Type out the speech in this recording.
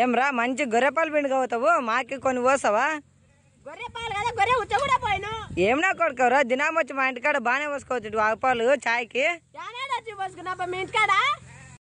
ఏమ్రా మంచి గొర్రెపాలు పిండుకోవుతావు మాకి కొన్ని పోసావా ఏమన్నా కొడుకోవరా దినామొచ్చి మా ఇంటికాడ బానే పోసుకోవచ్చు ఆకుపాలు చాయ్కి ఇంటికాడా